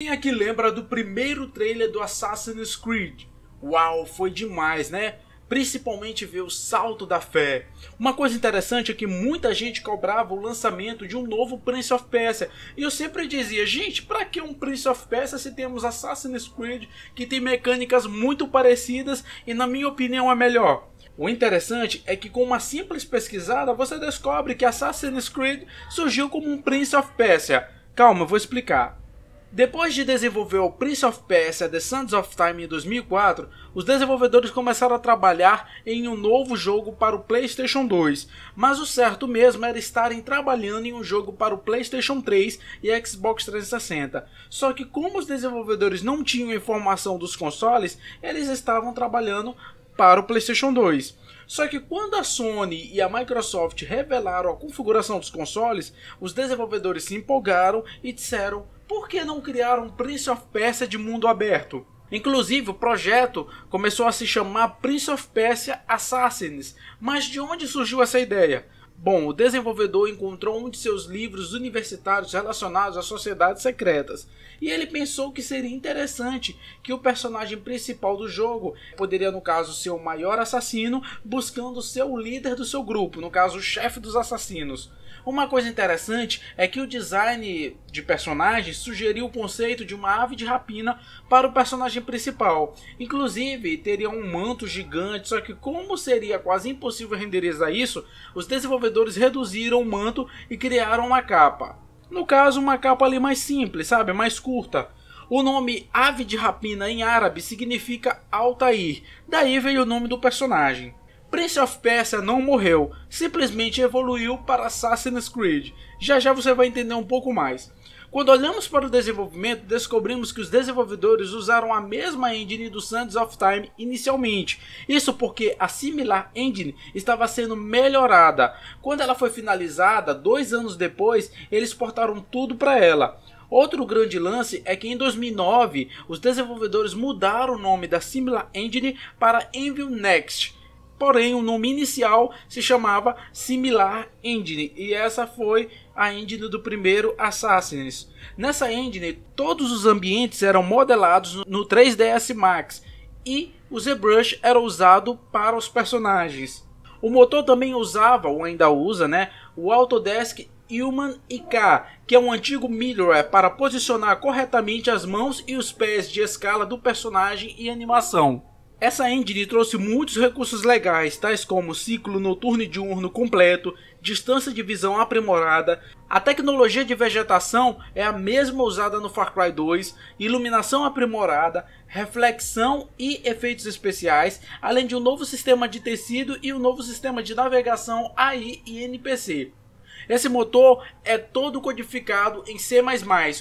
Quem aqui é lembra do primeiro trailer do Assassin's Creed? Uau, foi demais, né? Principalmente ver o salto da fé. Uma coisa interessante é que muita gente cobrava o lançamento de um novo Prince of Persia. E eu sempre dizia, gente, para que um Prince of Persia se temos Assassin's Creed que tem mecânicas muito parecidas e na minha opinião é melhor? O interessante é que com uma simples pesquisada você descobre que Assassin's Creed surgiu como um Prince of Persia. Calma, eu vou explicar. Depois de desenvolver o Prince of Persia The Sands of Time em 2004, os desenvolvedores começaram a trabalhar em um novo jogo para o PlayStation 2, mas o certo mesmo era estarem trabalhando em um jogo para o PlayStation 3 e Xbox 360. Só que, como os desenvolvedores não tinham informação dos consoles, eles estavam trabalhando para o PlayStation 2. Só que quando a Sony e a Microsoft revelaram a configuração dos consoles, os desenvolvedores se empolgaram e disseram: por que não criar um Prince of Persia de mundo aberto? Inclusive, o projeto começou a se chamar Prince of Persia Assassins. Mas de onde surgiu essa ideia? Bom, o desenvolvedor encontrou um de seus livros universitários relacionados a sociedades secretas, e ele pensou que seria interessante que o personagem principal do jogo poderia, no caso, ser o maior assassino, buscando ser o líder do seu grupo, no caso, o chefe dos assassinos. Uma coisa interessante é que o design de personagens sugeriu o conceito de uma ave de rapina para o personagem principal. Inclusive, teria um manto gigante, só que como seria quase impossível renderizar isso, os desenvolvedores reduziram o manto e criaram uma capa. No caso, uma capa ali mais simples, sabe? Mais curta. O nome Ave de Rapina em árabe significa Altair, daí veio o nome do personagem. Prince of Persia não morreu, simplesmente evoluiu para Assassin's Creed. Já já você vai entender um pouco mais. Quando olhamos para o desenvolvimento, descobrimos que os desenvolvedores usaram a mesma engine do Sands of Time inicialmente. Isso porque a similar engine estava sendo melhorada. Quando ela foi finalizada, dois anos depois, eles portaram tudo para ela. Outro grande lance é que em 2009 os desenvolvedores mudaram o nome da Similar Engine para Envil Next porém o nome inicial se chamava Similar Engine e essa foi a engine do primeiro Assassin's. Nessa engine, todos os ambientes eram modelados no 3ds Max e o ZBrush era usado para os personagens. O motor também usava, ou ainda usa, né, o Autodesk Human IK, que é um antigo middleware para posicionar corretamente as mãos e os pés de escala do personagem e animação. Essa engine trouxe muitos recursos legais, tais como ciclo noturno e diurno completo, distância de visão aprimorada, a tecnologia de vegetação é a mesma usada no Far Cry 2, iluminação aprimorada, reflexão e efeitos especiais, além de um novo sistema de tecido e um novo sistema de navegação AI e NPC. Esse motor é todo codificado em C++.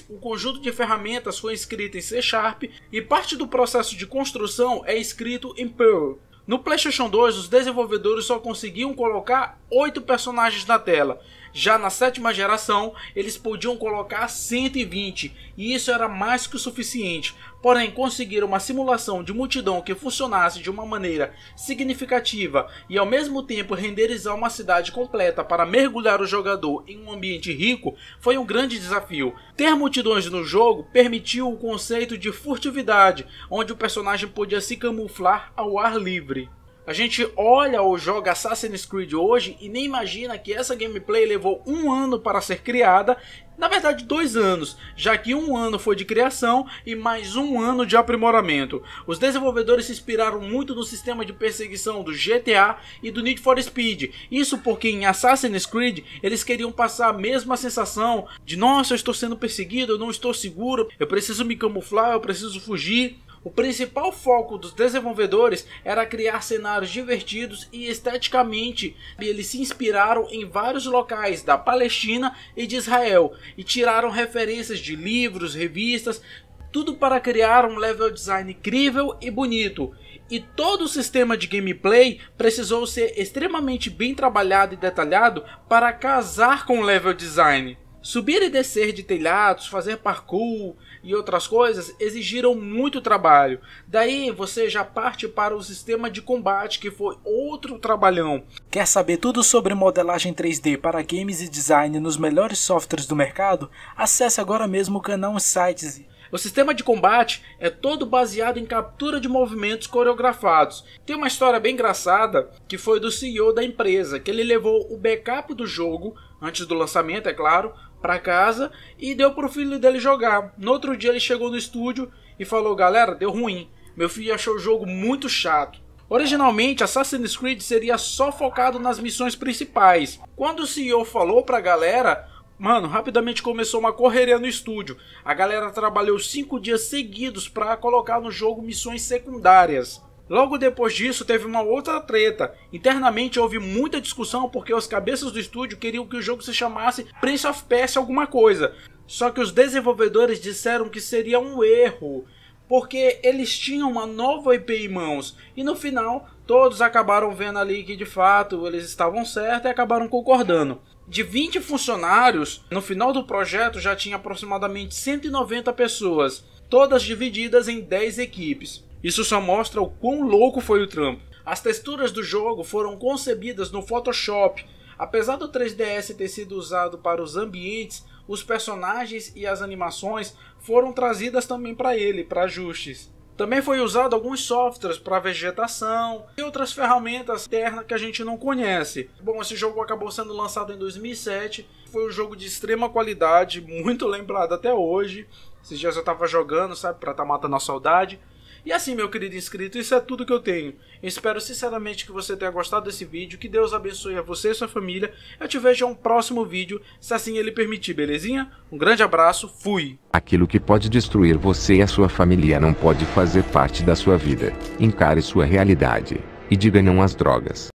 O conjunto de ferramentas foi escrito em C Sharp e parte do processo de construção é escrito em Perl. No PlayStation 2, os desenvolvedores só conseguiam colocar 8 personagens na tela, já na sétima geração, eles podiam colocar 120, e isso era mais que o suficiente. Porém, conseguir uma simulação de multidão que funcionasse de uma maneira significativa e ao mesmo tempo renderizar uma cidade completa para mergulhar o jogador em um ambiente rico foi um grande desafio. Ter multidões no jogo permitiu o conceito de furtividade, onde o personagem podia se camuflar ao ar livre. A gente olha ou joga Assassin's Creed hoje e nem imagina que essa gameplay levou um ano para ser criada, na verdade dois anos, já que um ano foi de criação e mais um ano de aprimoramento. Os desenvolvedores se inspiraram muito no sistema de perseguição do GTA e do Need for Speed, isso porque em Assassin's Creed eles queriam passar a mesma sensação de nossa, eu estou sendo perseguido, eu não estou seguro, eu preciso me camuflar, eu preciso fugir. O principal foco dos desenvolvedores era criar cenários divertidos e esteticamente. Eles se inspiraram em vários locais da Palestina e de Israel e tiraram referências de livros, revistas, tudo para criar um level design incrível e bonito. E todo o sistema de gameplay precisou ser extremamente bem trabalhado e detalhado para casar com o level design. Subir e descer de telhados, fazer parkour e outras coisas exigiram muito trabalho. Daí você já parte para o sistema de combate, que foi outro trabalhão. Quer saber tudo sobre modelagem 3D para games e design nos melhores softwares do mercado? Acesse agora mesmo o canal Sites o sistema de combate é todo baseado em captura de movimentos coreografados. Tem uma história bem engraçada que foi do CEO da empresa, que ele levou o backup do jogo, antes do lançamento, é claro, para casa e deu para o filho dele jogar. No outro dia ele chegou no estúdio e falou: "Galera, deu ruim. Meu filho achou o jogo muito chato." Originalmente, Assassin's Creed seria só focado nas missões principais. Quando o CEO falou para a galera, Mano, rapidamente começou uma correria no estúdio. A galera trabalhou cinco dias seguidos para colocar no jogo missões secundárias. Logo depois disso, teve uma outra treta. Internamente houve muita discussão porque os cabeças do estúdio queriam que o jogo se chamasse Prince of Persia alguma coisa. Só que os desenvolvedores disseram que seria um erro, porque eles tinham uma nova IP em mãos. E no final, todos acabaram vendo ali que de fato eles estavam certos e acabaram concordando. De 20 funcionários, no final do projeto já tinha aproximadamente 190 pessoas, todas divididas em 10 equipes. Isso só mostra o quão louco foi o trampo. As texturas do jogo foram concebidas no Photoshop. Apesar do 3DS ter sido usado para os ambientes, os personagens e as animações foram trazidas também para ele, para ajustes. Também foi usado alguns softwares para vegetação e outras ferramentas internas que a gente não conhece. Bom, esse jogo acabou sendo lançado em 2007, foi um jogo de extrema qualidade, muito lembrado até hoje. Esses dias eu estava jogando, sabe, para estar tá matando a saudade. E assim, meu querido inscrito, isso é tudo que eu tenho. espero sinceramente que você tenha gostado desse vídeo, que Deus abençoe a você e sua família. Eu te vejo em um próximo vídeo, se assim ele permitir, belezinha? Um grande abraço, fui! Aquilo que pode destruir você e a sua família não pode fazer parte da sua vida. Encare sua realidade e diga não às drogas.